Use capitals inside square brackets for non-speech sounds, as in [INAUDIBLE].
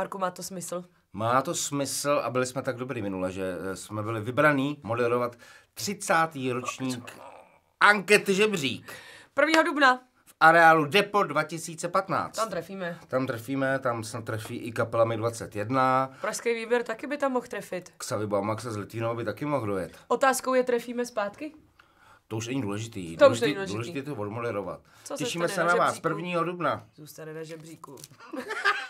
Marku, má to smysl? Má to smysl a byli jsme tak dobrý minule, že eh, jsme byli vybraný modelovat 30. ročník ankety žebřík. 1. dubna V areálu Depo 2015. Tam trefíme. Tam trefíme, tam snad trefí i kapelami 21. Pražský výběr taky by tam mohl trefit. Xavi Baumaxa z Litvinova by taky mohl dojet. Otázkou je, trefíme zpátky? To už není důležitý. To už není důležitý. důležitý je to odmoderovat. Co Těšíme se na, na vás 1. dubna. Zůstane na žebříku. [LAUGHS]